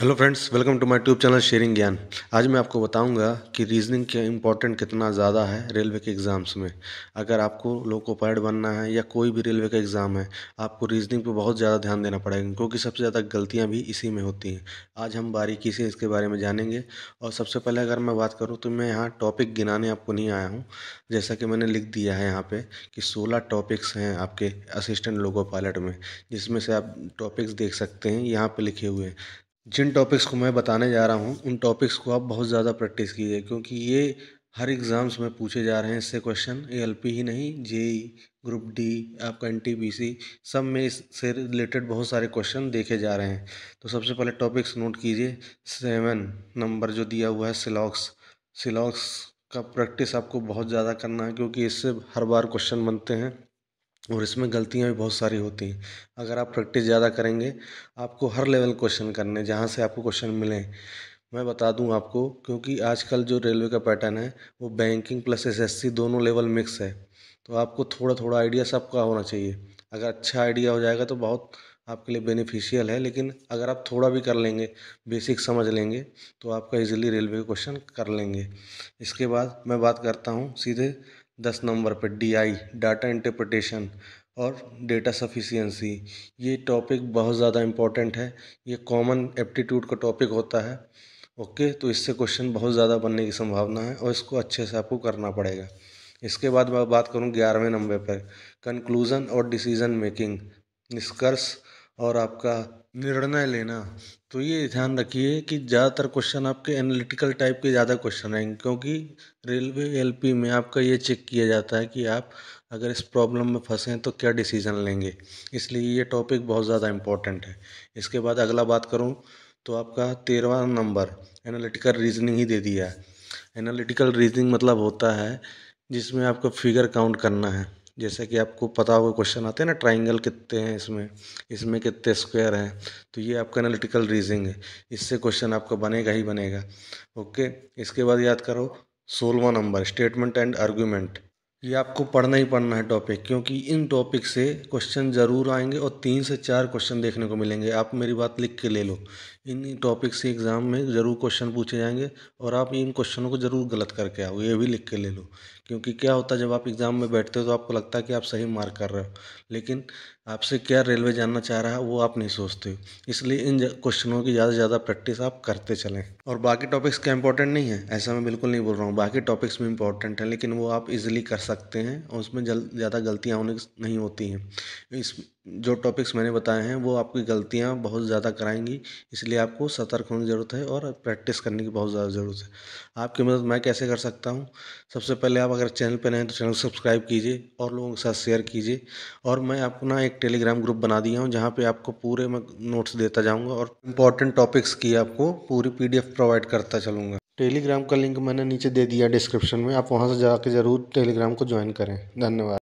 hello friends welcome to my tube channel Sharing Gyan आज मैं आपको बताऊंगा कि रीजनिंग का इंपॉर्टेंट कितना ज़्यादा है रेलवे के एग्ज़ाम्स में अगर आपको लोको पायलट बनना है या कोई भी रेलवे का एग्ज़ाम है आपको रीजनिंग पे बहुत ज़्यादा ध्यान देना पड़ेगा क्योंकि सबसे ज़्यादा गलतियाँ भी इसी में होती हैं आज हम बारीकी से इसके बारे में जानेंगे और सबसे पहले अगर मैं बात करूँ तो मैं यहाँ टॉपिक गिनाने आपको नहीं आया हूँ जैसा कि मैंने लिख दिया है यहाँ पर कि सोलह टॉपिक्स हैं आपके असिस्टेंट लोको पायलट में जिसमें से आप टॉपिक्स देख सकते हैं यहाँ पर लिखे हुए हैं जिन टॉपिक्स को मैं बताने जा रहा हूँ उन टॉपिक्स को आप बहुत ज़्यादा प्रैक्टिस कीजिए क्योंकि ये हर एग्ज़ाम्स में पूछे जा रहे हैं इससे क्वेश्चन ए ही नहीं जे ग्रुप डी आपका एन टी सब में इससे रिलेटेड बहुत सारे क्वेश्चन देखे जा रहे हैं तो सबसे पहले टॉपिक्स नोट कीजिए सेवन नंबर जो दिया हुआ है सिलॉक्स सिलॉक्स का प्रैक्टिस आपको बहुत ज़्यादा करना है क्योंकि इससे हर बार क्वेश्चन बनते हैं और इसमें गलतियाँ भी बहुत सारी होती हैं अगर आप प्रैक्टिस ज़्यादा करेंगे आपको हर लेवल क्वेश्चन करने जहाँ से आपको क्वेश्चन मिले मैं बता दूं आपको क्योंकि आजकल जो रेलवे का पैटर्न है वो बैंकिंग प्लस एसएससी दोनों लेवल मिक्स है तो आपको थोड़ा थोड़ा आइडिया सबका होना चाहिए अगर अच्छा आइडिया हो जाएगा तो बहुत आपके लिए बेनिफिशियल है लेकिन अगर आप थोड़ा भी कर लेंगे बेसिक समझ लेंगे तो आपका इजीली रेलवे क्वेश्चन कर लेंगे इसके बाद मैं बात करता हूँ सीधे दस नंबर पर डीआई डाटा इंटरप्रिटेशन और डेटा सफिशियंसी ये टॉपिक बहुत ज़्यादा इम्पॉर्टेंट है ये कॉमन एप्टीट्यूड का टॉपिक होता है ओके तो इससे क्वेश्चन बहुत ज़्यादा बनने की संभावना है और इसको अच्छे से आपको करना पड़ेगा इसके बाद मैं बात करूँ ग्यारहवें नंबर पर कंक्लूज़न और डिसीज़न मेकिंग निष्कर्ष और आपका निर्णय लेना तो ये ध्यान रखिए कि ज़्यादातर क्वेश्चन आपके एनालिटिकल टाइप के ज़्यादा क्वेश्चन आएंगे क्योंकि रेलवे एल में आपका ये चेक किया जाता है कि आप अगर इस प्रॉब्लम में फंसे हैं तो क्या डिसीज़न लेंगे इसलिए ये टॉपिक बहुत ज़्यादा इम्पोर्टेंट है इसके बाद अगला बात करूँ तो आपका तेरहवा नंबर एनालिटिकल रीजनिंग ही दे दिया है एनालिटिकल रीजनिंग मतलब होता है जिसमें आपको फिगर काउंट करना है जैसे कि आपको पता होगा क्वेश्चन आते हैं ना ट्राइंगल कितने हैं इसमें इसमें कितने स्क्वायर हैं तो ये आपका एनालिटिकल रीजनिंग है इससे क्वेश्चन आपका बनेगा ही बनेगा ओके इसके बाद याद करो सोलवा नंबर स्टेटमेंट एंड आर्ग्यूमेंट ये आपको पढ़ना ही पढ़ना है टॉपिक क्योंकि इन टॉपिक से क्वेश्चन ज़रूर आएंगे और तीन से चार क्वेश्चन देखने को मिलेंगे आप मेरी बात लिख के ले लो इन टॉपिक से एग्ज़ाम में ज़रूर क्वेश्चन पूछे जाएंगे और आप इन क्वेश्चनों को ज़रूर गलत करके आओ ये भी लिख के ले लो क्योंकि क्या होता है जब आप एग्ज़ाम में बैठते हो तो आपको लगता है कि आप सही मार्क कर रहे हो लेकिन आपसे क्या रेलवे जानना चाह रहा है वो आप नहीं सोचते हो इसलिए इन क्वेश्चनों की ज़्यादा से ज़्यादा प्रैक्टिस आप करते चलें और बाकी टॉपिक्स क्या इंपॉर्टेंट नहीं है ऐसा मैं बिल्कुल नहीं बोल रहा हूँ बाकी टॉपिक्स भी इंपॉर्टेंट हैं लेकिन वो आप इजिली कर सकते हैं और उसमें जल ज़्यादा गलतियाँ होने नहीं होती हैं इस जो टॉपिक्स मैंने बताए हैं वो आपकी गलतियाँ बहुत ज़्यादा कराएंगी इसलिए लिए आपको सतर्क होने की ज़रूरत है और प्रैक्टिस करने की बहुत ज़्यादा ज़रूरत है आपकी मदद मैं कैसे कर सकता हूँ सबसे पहले आप अगर चैनल पर नए हैं तो चैनल सब्सक्राइब कीजिए और लोगों के साथ शेयर कीजिए और मैं अपना एक टेलीग्राम ग्रुप बना दिया हूँ जहाँ पर आपको पूरे मैं नोट्स देता जाऊँगा और इंपॉर्टेंट टॉपिक्स की आपको पूरी पी प्रोवाइड करता चलूँगा टेलीग्राम का लिंक मैंने नीचे दे दिया डिस्क्रिप्शन में आप वहाँ से जाकर ज़रूर टेलीग्राम को ज्वाइन करें धन्यवाद